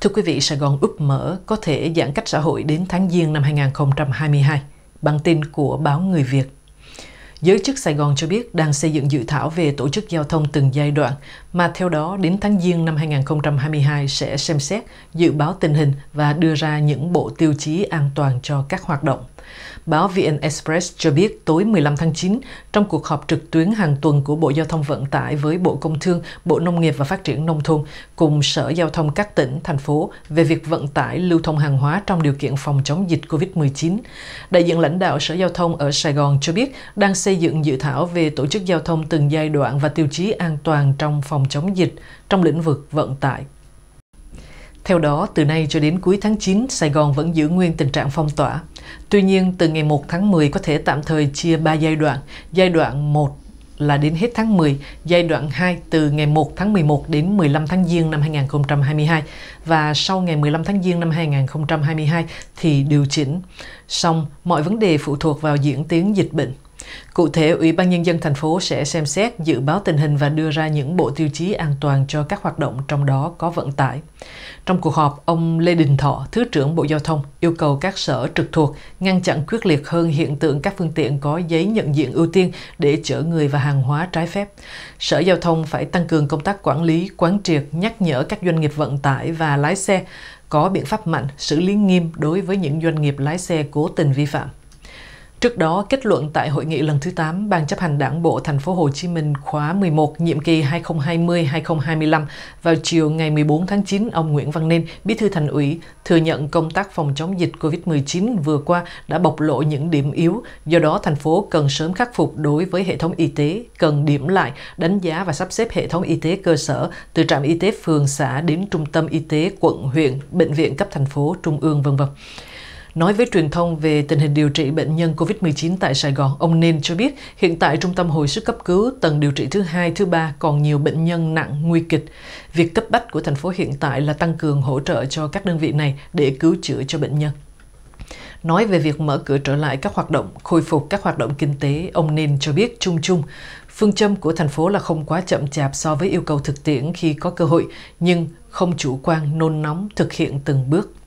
Thưa quý vị, Sài Gòn ước mở có thể giãn cách xã hội đến tháng Giêng năm 2022, bản tin của báo Người Việt. Giới chức Sài Gòn cho biết đang xây dựng dự thảo về tổ chức giao thông từng giai đoạn, mà theo đó đến tháng Giêng năm 2022 sẽ xem xét, dự báo tình hình và đưa ra những bộ tiêu chí an toàn cho các hoạt động. Báo VN Express cho biết tối 15 tháng 9, trong cuộc họp trực tuyến hàng tuần của Bộ Giao thông Vận tải với Bộ Công Thương, Bộ Nông nghiệp và Phát triển Nông thôn cùng Sở Giao thông các tỉnh, thành phố về việc vận tải lưu thông hàng hóa trong điều kiện phòng chống dịch COVID-19, đại diện lãnh đạo Sở Giao thông ở Sài Gòn cho biết đang xây dựng dự thảo về tổ chức giao thông từng giai đoạn và tiêu chí an toàn trong phòng chống dịch trong lĩnh vực vận tải. Theo đó, từ nay cho đến cuối tháng 9, Sài Gòn vẫn giữ nguyên tình trạng phong tỏa. Tuy nhiên, từ ngày 1 tháng 10 có thể tạm thời chia 3 giai đoạn. Giai đoạn 1 là đến hết tháng 10, giai đoạn 2 từ ngày 1 tháng 11 đến 15 tháng Giêng năm 2022 và sau ngày 15 tháng Giêng năm 2022 thì điều chỉnh. Xong, mọi vấn đề phụ thuộc vào diễn tiến dịch bệnh. Cụ thể, Ủy ban Nhân dân thành phố sẽ xem xét dự báo tình hình và đưa ra những bộ tiêu chí an toàn cho các hoạt động trong đó có vận tải. Trong cuộc họp, ông Lê Đình Thọ, Thứ trưởng Bộ Giao thông, yêu cầu các sở trực thuộc ngăn chặn quyết liệt hơn hiện tượng các phương tiện có giấy nhận diện ưu tiên để chở người và hàng hóa trái phép. Sở Giao thông phải tăng cường công tác quản lý, quán triệt, nhắc nhở các doanh nghiệp vận tải và lái xe có biện pháp mạnh xử lý nghiêm đối với những doanh nghiệp lái xe cố tình vi phạm. Trước đó, kết luận tại hội nghị lần thứ 8 Ban chấp hành Đảng bộ thành phố Hồ Chí Minh khóa 11 nhiệm kỳ 2020-2025 vào chiều ngày 14 tháng 9, ông Nguyễn Văn Nên, Bí thư Thành ủy, thừa nhận công tác phòng chống dịch COVID-19 vừa qua đã bộc lộ những điểm yếu, do đó thành phố cần sớm khắc phục đối với hệ thống y tế, cần điểm lại, đánh giá và sắp xếp hệ thống y tế cơ sở từ trạm y tế phường xã đến trung tâm y tế quận huyện, bệnh viện cấp thành phố, trung ương vân vân. Nói với truyền thông về tình hình điều trị bệnh nhân COVID-19 tại Sài Gòn, ông Nên cho biết hiện tại Trung tâm Hồi sức cấp cứu tầng điều trị thứ hai, thứ ba còn nhiều bệnh nhân nặng nguy kịch. Việc cấp bách của thành phố hiện tại là tăng cường hỗ trợ cho các đơn vị này để cứu chữa cho bệnh nhân. Nói về việc mở cửa trở lại các hoạt động, khôi phục các hoạt động kinh tế, ông Nên cho biết chung chung, phương châm của thành phố là không quá chậm chạp so với yêu cầu thực tiễn khi có cơ hội, nhưng không chủ quan nôn nóng thực hiện từng bước.